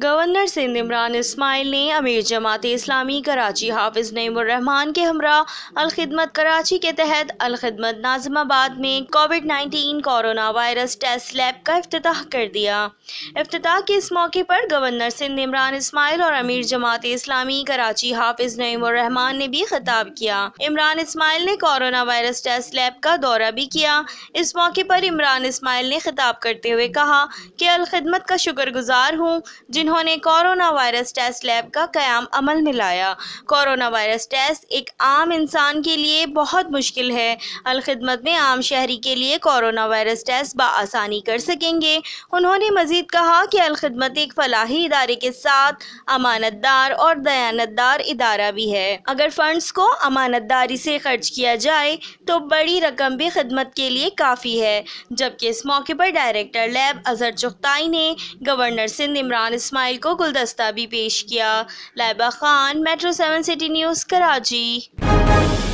governor Sindh Imran Ismail ने अमीर जमात इस्लामी कराची हाफिज नईमान के हमरा अलखदमत कराची के तहत अलखदमत नाजमाबाद में covid 19 corona virus test lab का अफ्ताह कर दिया अफ्ताह के इस मौके पर गवर्नर सिंध इमरान इसमाइल और अमीर जमात इस्लामी कराची हाफिज नईमान ने भी खिताब किया इमरान इसमाइल ने कोरोना वायरस टेस्ट लैब का दौरा भी किया इस मौके पर इमरान इसमाइल ने खिताब करते हुए कहा कि अलखदमत का शुक्र गुजार हूँ जिन्होंने कोरोना वायरस टेस्ट लैब का क्याम अमल में लाया कोरोना वायरस टेस्ट एक आम इंसान के लिए बहुत मुश्किल है अलखदमत में आम शहरी के लिए कोरोना वायरस टेस्ट बसानी कर सकेंगे उन्होंने मजीद कहा कि अलखदमत एक फलाही इदारे के साथ अमानतदार और दयानतदार इदारा भी है अगर फंड्स को अमानतदारी से खर्च किया जाए तो बड़ी रकम भी खदमत के लिए काफ़ी है जबकि इस मौके पर डायरेक्टर लैब अजहर चुगताई ने गवर्नर सिंध इमरान इस्माइल को गुलदस्ता भी पेश किया Laiba Khan metro seven city news Karachi